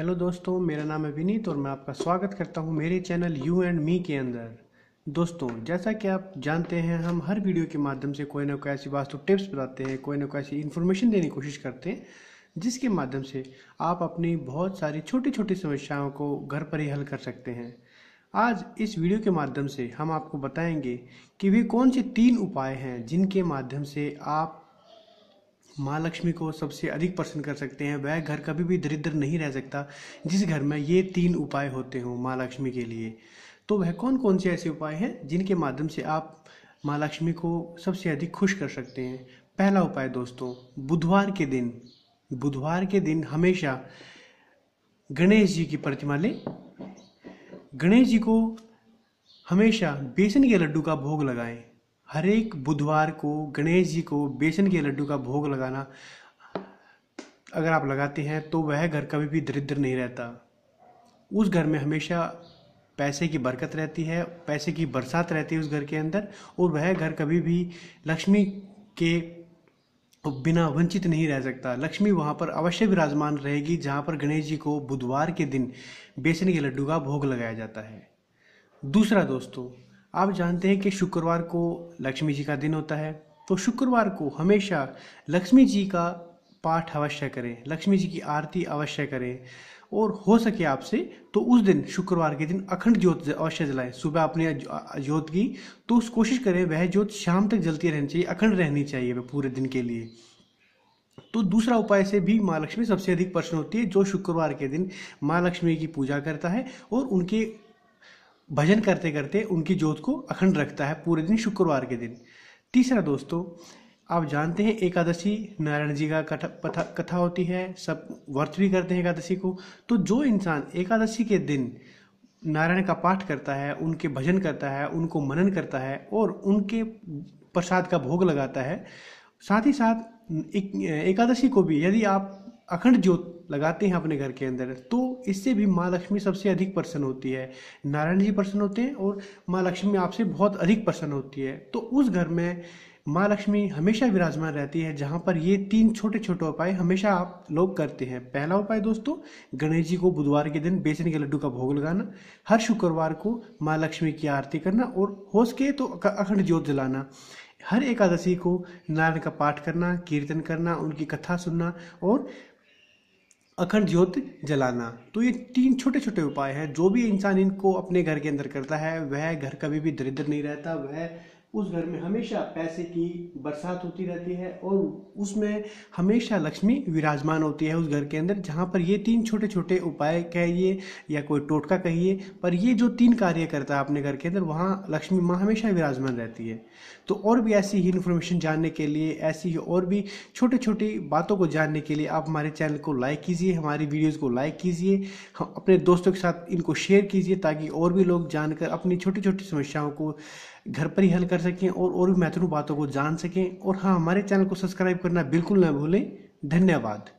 hello दोस्तों मेरा नाम है विनीत और मैं आपका स्वागत करता हूं मेरे चैनल यू एंड मी के अंदर दोस्तों जैसा कि आप जानते हैं हम हर वीडियो के माध्यम से कोई ना कोई ऐसी वास्तु टिप्स बताते हैं कोई ना कोई ऐसी इन्फॉर्मेशन देने की कोशिश करते हैं जिसके माध्यम से आप अपनी बहुत सारी छोटी छोटी समस्याओं को घर पर ही हल कर सकते हैं आज इस वीडियो के माध्यम से हम आपको बताएंगे कि वे कौन से तीन उपाय हैं जिनके माध्यम से आप माँ लक्ष्मी को सबसे अधिक प्रसन्न कर सकते हैं वह घर कभी भी दरिद्र नहीं रह सकता जिस घर में ये तीन उपाय होते हों माँ लक्ष्मी के लिए तो वह कौन कौन से ऐसे उपाय हैं जिनके माध्यम से आप माँ लक्ष्मी को सबसे अधिक खुश कर सकते हैं पहला उपाय दोस्तों बुधवार के दिन बुधवार के दिन हमेशा गणेश जी की प्रतिमा लें गणेश जी को हमेशा बेसन के लड्डू का भोग लगाएं हर एक बुधवार को गणेश जी को बेसन के लड्डू का भोग लगाना अगर आप लगाते हैं तो वह घर कभी भी दरिद्र नहीं रहता उस घर में हमेशा पैसे की बरकत रहती है पैसे की बरसात रहती है उस घर के अंदर और वह घर कभी भी लक्ष्मी के बिना वंचित नहीं रह सकता लक्ष्मी वहाँ पर अवश्य विराजमान रहेगी जहाँ पर गणेश जी को बुधवार के दिन बेसन के लड्डू का भोग लगाया जाता है दूसरा दोस्तों आप जानते हैं कि शुक्रवार को लक्ष्मी जी का दिन होता है तो शुक्रवार को हमेशा लक्ष्मी जी का पाठ अवश्य करें लक्ष्मी जी की आरती अवश्य करें और हो सके आपसे तो उस दिन शुक्रवार के दिन अखंड ज्योत अवश्य जलाएं सुबह आपने ज्योत की तो उस कोशिश करें वह ज्योत शाम तक जलती रहनी चाहिए अखंड रहनी चाहिए वह पूरे दिन के लिए तो दूसरा उपाय से भी माँ लक्ष्मी सबसे अधिक प्रसन्न होती है जो शुक्रवार के दिन माँ लक्ष्मी की पूजा करता है और उनके भजन करते करते उनकी जोत को अखंड रखता है पूरे दिन शुक्रवार के दिन तीसरा दोस्तों आप जानते हैं एकादशी नारायण जी का कथा कथा होती है सब व्रत भी करते हैं एकादशी को तो जो इंसान एकादशी के दिन नारायण का पाठ करता है उनके भजन करता है उनको मनन करता है और उनके प्रसाद का भोग लगाता है साथ ही साथ एक, एकादशी को भी यदि आप अखंड ज्योत लगाते हैं अपने घर के अंदर तो इससे भी माँ लक्ष्मी सबसे अधिक प्रसन्न होती है नारायण जी प्रसन्न होते हैं और माँ लक्ष्मी आपसे बहुत अधिक प्रसन्न होती है तो उस घर में माँ लक्ष्मी हमेशा विराजमान रहती है जहाँ पर ये तीन छोटे छोटे उपाय हमेशा आप लोग करते हैं पहला उपाय दोस्तों गणेश जी को बुधवार के दिन बेसन के लड्डू का भोग लगाना हर शुक्रवार को माँ लक्ष्मी की आरती करना और हो सके तो अखंड ज्योत जलाना हर एकादशी को नारायण का पाठ करना कीर्तन करना उनकी कथा सुनना और अखंड ज्योत जलाना तो ये तीन छोटे छोटे उपाय हैं जो भी इंसान इनको अपने घर के अंदर करता है वह घर कभी भी दरिद्र नहीं रहता वह उस घर में हमेशा पैसे की बरसात होती रहती है और उसमें हमेशा लक्ष्मी विराजमान होती है उस घर के अंदर जहाँ पर ये तीन छोटे छोटे उपाय कहिए या कोई टोटका कहिए पर ये जो तीन कार्य करता है अपने घर के अंदर वहाँ लक्ष्मी माँ हमेशा विराजमान रहती है तो और भी ऐसी ही इन्फॉर्मेशन जानने के लिए ऐसी ही और भी छोटे छोटी बातों को जानने के लिए आप हमारे चैनल को लाइक कीजिए हमारी वीडियोज़ को लाइक कीजिए अपने दोस्तों के साथ इनको शेयर कीजिए ताकि और भी लोग जानकर अपनी छोटी छोटी समस्याओं को घर पर ही हल कर कर सकें और और भी महत्वपूर्ण बातों को जान सकें और हाँ हमारे चैनल को सब्सक्राइब करना बिल्कुल ना भूलें धन्यवाद